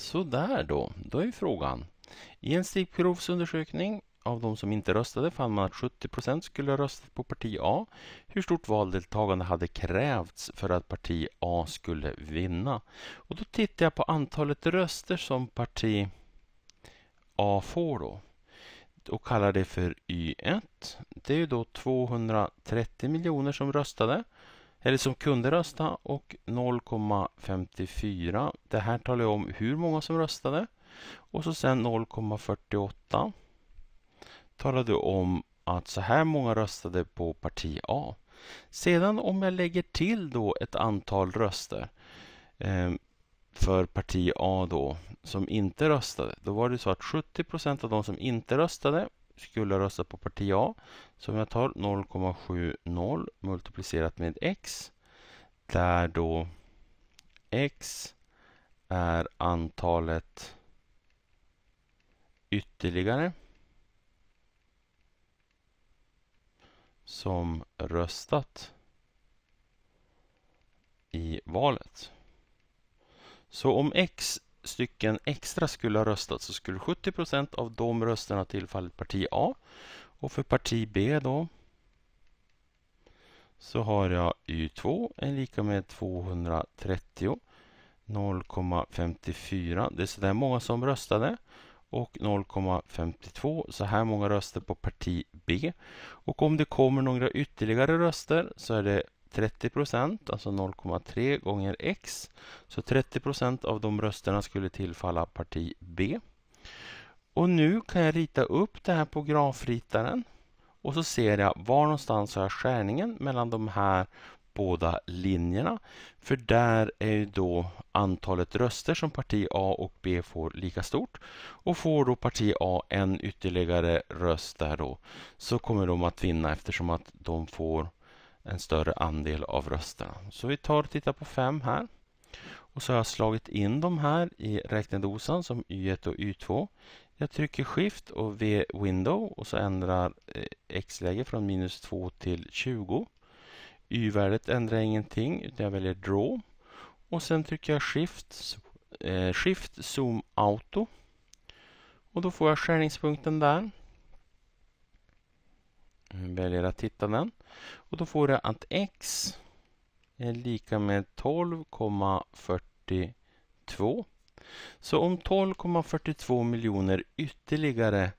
Sådär då, då är frågan. I en stickprovsundersökning av de som inte röstade fann man att 70 skulle ha röstat på parti A. Hur stort valdeltagande hade krävts för att parti A skulle vinna? Och då tittar jag på antalet röster som parti A får då och kallar det för Y1. Det är då 230 miljoner som röstade eller som kunde rösta och 0,54. Det här talar om hur många som röstade. Och så sen 0,48 talade om att så här många röstade på parti A. Sedan om jag lägger till då ett antal röster eh, för parti A då som inte röstade. Då var det så att 70 procent av de som inte röstade skulle rösta på parti A. Så om jag tar 0,70 multiplicerat med x där då x är antalet ytterligare som röstat i valet. Så om x stycken extra skulle ha röstat så skulle 70 procent av de rösterna tillfallit parti A. Och för parti B då så har jag Y2 är lika med 230 0,54 det är så där många som röstade och 0,52 så här många röster på parti B. Och om det kommer några ytterligare röster så är det 30 alltså 0,3 gånger x. Så 30 av de rösterna skulle tillfalla parti B. Och nu kan jag rita upp det här på grafritaren och så ser jag var någonstans har skärningen mellan de här båda linjerna. För där är ju då antalet röster som parti A och B får lika stort. Och får då parti A en ytterligare röst där då så kommer de att vinna eftersom att de får en större andel av rösterna. Så vi tar och tittar på fem här. Och så har jag slagit in de här i räknedosan som Y1 och Y2. Jag trycker Shift och V Window och så ändrar eh, X-läge från minus 2 till 20. Y-värdet ändrar ingenting utan jag väljer Draw. Och sen trycker jag Shift, eh, Shift Zoom Auto. Och då får jag skärningspunkten där väljer att hitta den. Och då får jag att x är lika med 12,42. Så om 12,42 miljoner ytterligare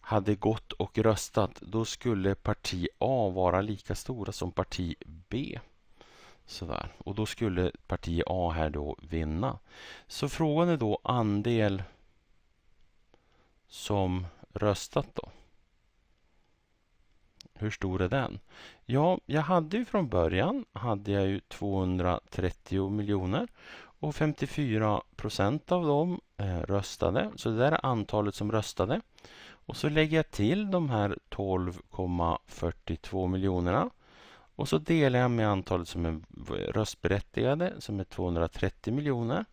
hade gått och röstat då skulle parti A vara lika stora som parti B. Sådär. Och då skulle parti A här då vinna. Så frågan är då andel som röstat då. Hur stor är den? Ja, jag hade ju från början hade jag ju 230 miljoner och 54 procent av dem eh, röstade. Så det där är antalet som röstade. Och så lägger jag till de här 12,42 miljonerna. Och så delar jag med antalet som är röstberättigade som är 230 miljoner.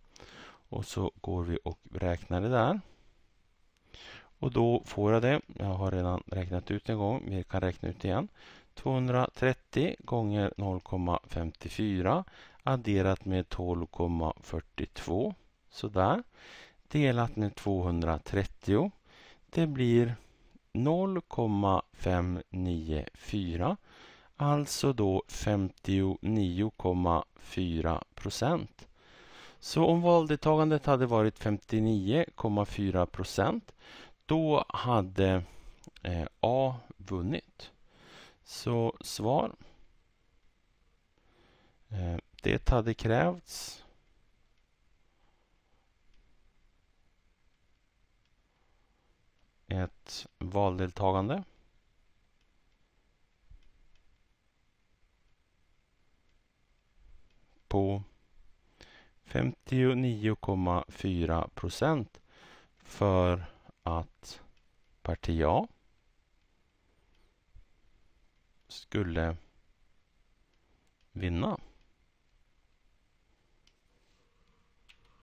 Och så går vi och räknar det där. Och då får jag det. Jag har redan räknat ut en gång. Vi kan räkna ut igen. 230 gånger 0,54 adderat med 12,42. Sådär. Delat med 230. Det blir 0,594. Alltså då 59,4 procent. Så om valdeltagandet hade varit 59,4 procent då hade eh, A vunnit. Så svar. Eh, det hade krävts ett valdeltagande. på 59,4 procent för att parti A skulle vinna.